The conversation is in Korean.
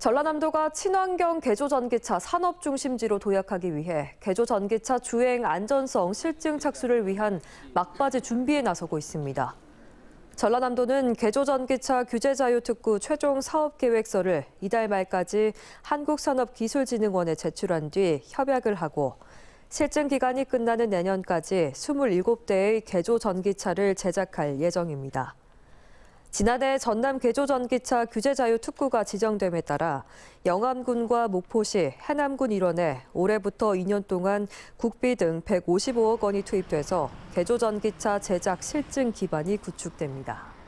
전라남도가 친환경 개조전기차 산업 중심지로 도약하기 위해 개조전기차 주행 안전성 실증 착수를 위한 막바지 준비에 나서고 있습니다. 전라남도는 개조전기차 규제자유특구 최종 사업계획서를 이달 말까지 한국산업기술진흥원에 제출한 뒤 협약을 하고 실증 기간이 끝나는 내년까지 27대의 개조전기차를 제작할 예정입니다. 지난해 전남 개조전기차 규제자유특구가 지정됨에 따라 영암군과 목포시, 해남군 일원에 올해부터 2년 동안 국비 등 155억 원이 투입돼서 개조전기차 제작 실증 기반이 구축됩니다.